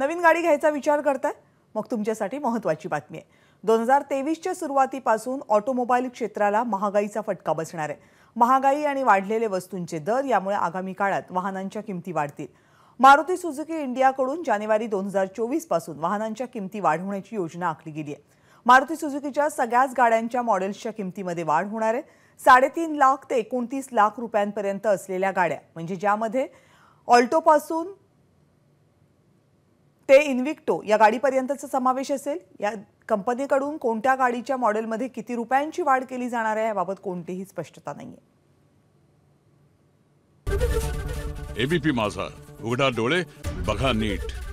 नवीन गाडी घ्यायचा विचार करताय मग तुमच्यासाठी महत्त्वाची बातमी आहे दोन हजार तेवीसच्या सुरुवातीपासून ऑटोमोबाईल क्षेत्राला महागाईचा फटका बसणार आहे महागाई आणि वाढलेले वस्तूंचे दर यामुळे आगामी काळात वाहनांच्या किमती वाढतील मारुती सुझुकी इंडियाकडून जानेवारी दोन हजार चोवीसपासून वाहनांच्या किमती वाढवण्याची योजना आखली गेली आहे मारुती सुझुकीच्या सगळ्याच गाड्यांच्या मॉडेल्सच्या किमतीमध्ये वाढ होणार आहे साडेतीन लाख ते एकोणतीस लाख रुपयांपर्यंत असलेल्या गाड्या म्हणजे ज्यामध्ये ऑल्टोपासून ते इन्विक्टो या गाडीपर्यंतचा समावेश असेल या कंपनीकडून कोणत्या गाडीच्या मॉडेलमध्ये किती रुपयांची वाढ केली जाणार आहे याबाबत कोणतीही स्पष्टता नाहीये एबीपी माझा उघडा डोळे बघा नीट